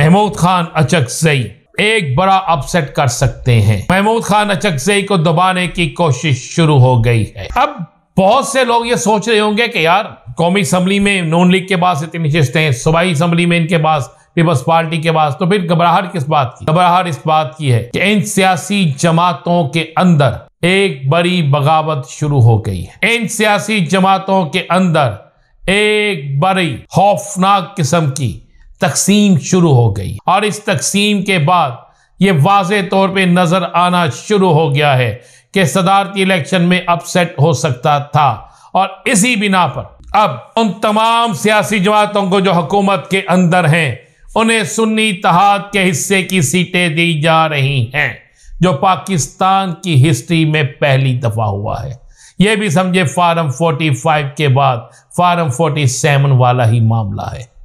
महमूद खान अचकजई एक बड़ा अपसेट कर सकते हैं महमूद खान अचकजई को दबाने की कोशिश शुरू हो गई है अब बहुत से लोग ये सोच रहे होंगे कि यार कौमी असम्बली में नून लीग के पास इतनी हैं सूबाई असम्बली में इनके पास पीपल्स पार्टी के पास तो फिर घबराहट किस बात की घबराहट इस बात की है कि इन सियासी जमातों के अंदर एक बड़ी बगावत शुरू हो गई है इन सियासी जमातों के अंदर एक बड़ी खौफनाक किस्म की तकसीम शुरू हो गई और इस तकसीम के बाद ये वाज तौर पर नज़र आना शुरू हो गया है कि सदारती इलेक्शन में अपसेट हो सकता था और इसी बिना पर अब उन तमाम सियासी जमातों को जो हुकूमत के अंदर हैं उन्हें सुन्नी तहाद के हिस्से की सीटें दी जा रही हैं जो पाकिस्तान की हिस्ट्री में पहली दफ़ा हुआ है ये भी समझे फार्म 45 के बाद फार्म 47 वाला ही मामला है